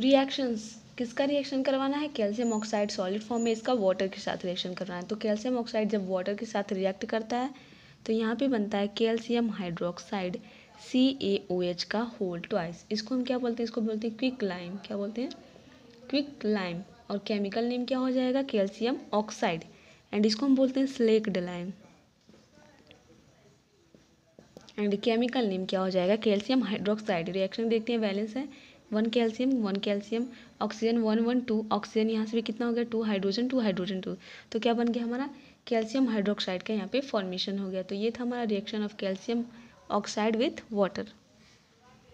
reactions किसका reaction करवाना है कैल्शियम ऑक्साइड सॉलिड फॉर्म में इसका वाटर के साथ रिएक्शन करवाना है तो कैल्शियम ऑक्साइड जब वाटर के साथ रिएक्ट करता है तो यहाँ पे बनता है calcium hydroxide C A O H का होल ट्वाइस इसको हम क्या बोलते हैं इसको बोलते हैं क्विक लाइम क्या बोलते हैं क्विक लाइम और केमिकल नेम क्या हो जाएगा कैल्शियम ऑक्साइड एंड इसको हम बोलते हैं slaked lime and chemical name क्या हो जाएगा कैल्शियम हाइड्रोक्साइड रिएक्शन देखते हैं बैलेंस है one calcium one calcium oxygen one one two oxygen यहाँ से भी कितना हो गया two hydrogen two hydrogen two तो क्या बन गया हमारा कैल्शियम हाइड्रोक्साइड का यहाँ पे फॉर्मेशन हो गया तो ये था हमारा reaction of calcium oxide with water